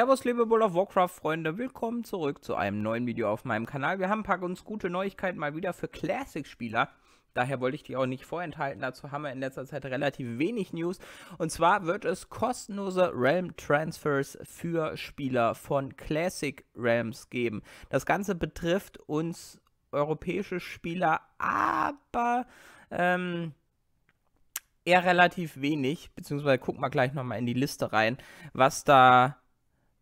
Servus, liebe World of Warcraft-Freunde, willkommen zurück zu einem neuen Video auf meinem Kanal. Wir haben ein paar ganz gute Neuigkeiten mal wieder für Classic-Spieler. Daher wollte ich die auch nicht vorenthalten. Dazu haben wir in letzter Zeit relativ wenig News. Und zwar wird es kostenlose Realm Transfers für Spieler von Classic Realms geben. Das Ganze betrifft uns europäische Spieler, aber ähm, eher relativ wenig. Beziehungsweise gucken wir gleich nochmal in die Liste rein, was da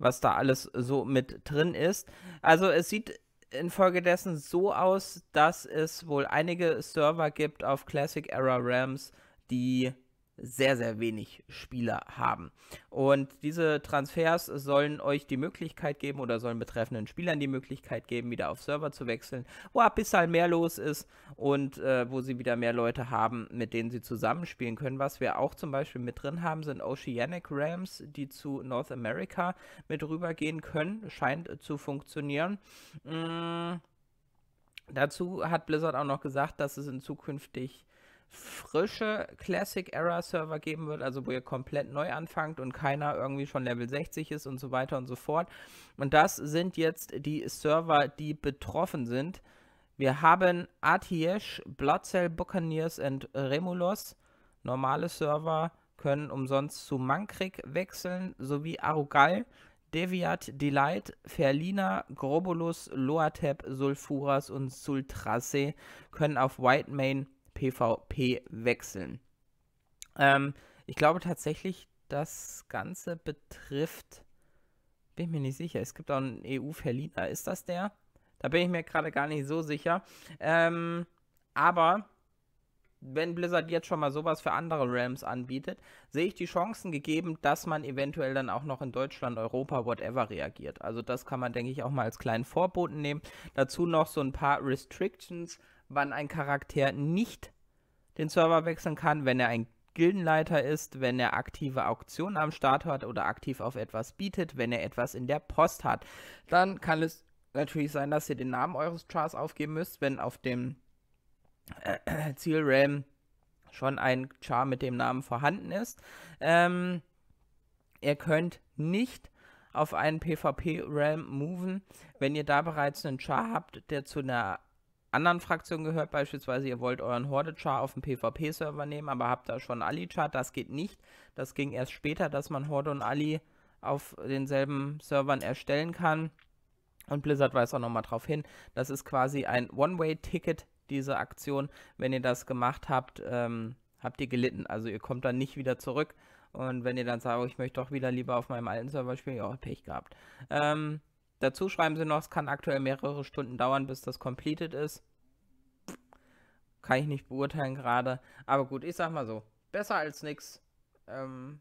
was da alles so mit drin ist. Also es sieht infolgedessen so aus, dass es wohl einige Server gibt auf Classic Era Rams, die sehr, sehr wenig Spieler haben. Und diese Transfers sollen euch die Möglichkeit geben oder sollen betreffenden Spielern die Möglichkeit geben, wieder auf Server zu wechseln, wo ein bisschen halt mehr los ist und äh, wo sie wieder mehr Leute haben, mit denen sie zusammenspielen können. Was wir auch zum Beispiel mit drin haben, sind Oceanic Rams, die zu North America mit rübergehen können. Scheint äh, zu funktionieren. Mm. Dazu hat Blizzard auch noch gesagt, dass es in zukünftig frische Classic Era Server geben wird, also wo ihr komplett neu anfangt und keiner irgendwie schon Level 60 ist und so weiter und so fort. Und das sind jetzt die Server, die betroffen sind. Wir haben ATH, Bloodcell, Buccaneers und Remulus. Normale Server können umsonst zu Mankrik wechseln, sowie Arugal, Deviat, Delight, Ferlina, Grobulus, Loatep, Sulfuras und Sultrace können auf White Main PvP wechseln. Ähm, ich glaube tatsächlich, das Ganze betrifft, bin ich mir nicht sicher, es gibt auch einen EU-Verlierer, ist das der? Da bin ich mir gerade gar nicht so sicher. Ähm, aber wenn Blizzard jetzt schon mal sowas für andere Realms anbietet, sehe ich die Chancen gegeben, dass man eventuell dann auch noch in Deutschland, Europa, whatever reagiert. Also das kann man, denke ich, auch mal als kleinen Vorboten nehmen. Dazu noch so ein paar Restrictions wann ein Charakter nicht den Server wechseln kann, wenn er ein Gildenleiter ist, wenn er aktive Auktionen am Start hat oder aktiv auf etwas bietet, wenn er etwas in der Post hat. Dann kann es natürlich sein, dass ihr den Namen eures Chars aufgeben müsst, wenn auf dem äh, Zielrealm schon ein Char mit dem Namen vorhanden ist. Ähm, ihr könnt nicht auf einen PvP-Realm moven, wenn ihr da bereits einen Char habt, der zu einer anderen Fraktionen gehört, beispielsweise ihr wollt euren Horde-Char auf dem PvP-Server nehmen, aber habt da schon Ali-Char, das geht nicht. Das ging erst später, dass man Horde und Ali auf denselben Servern erstellen kann. Und Blizzard weist auch nochmal drauf hin, das ist quasi ein One-Way-Ticket, diese Aktion. Wenn ihr das gemacht habt, ähm, habt ihr gelitten. Also ihr kommt dann nicht wieder zurück. Und wenn ihr dann sagt, oh, ich möchte doch wieder lieber auf meinem alten Server spielen, ja, Pech gehabt. Ähm, Dazu schreiben sie noch, es kann aktuell mehrere Stunden dauern, bis das completed ist. Kann ich nicht beurteilen gerade. Aber gut, ich sag mal so, besser als nix. Ähm,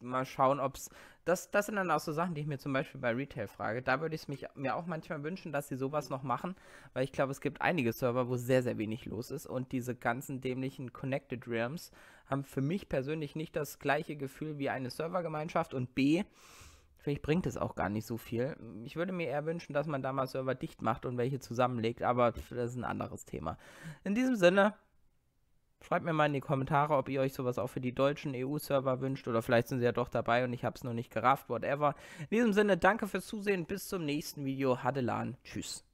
mal schauen, ob es. Das, das sind dann auch so Sachen, die ich mir zum Beispiel bei Retail frage. Da würde ich es mir auch manchmal wünschen, dass sie sowas noch machen, weil ich glaube, es gibt einige Server, wo sehr, sehr wenig los ist und diese ganzen dämlichen Connected Realms haben für mich persönlich nicht das gleiche Gefühl wie eine Servergemeinschaft und B, Vielleicht bringt es auch gar nicht so viel. Ich würde mir eher wünschen, dass man da mal Server dicht macht und welche zusammenlegt, aber das ist ein anderes Thema. In diesem Sinne, schreibt mir mal in die Kommentare, ob ihr euch sowas auch für die deutschen EU-Server wünscht oder vielleicht sind sie ja doch dabei und ich habe es noch nicht gerafft, whatever. In diesem Sinne, danke fürs Zusehen, bis zum nächsten Video. Hadelan, tschüss.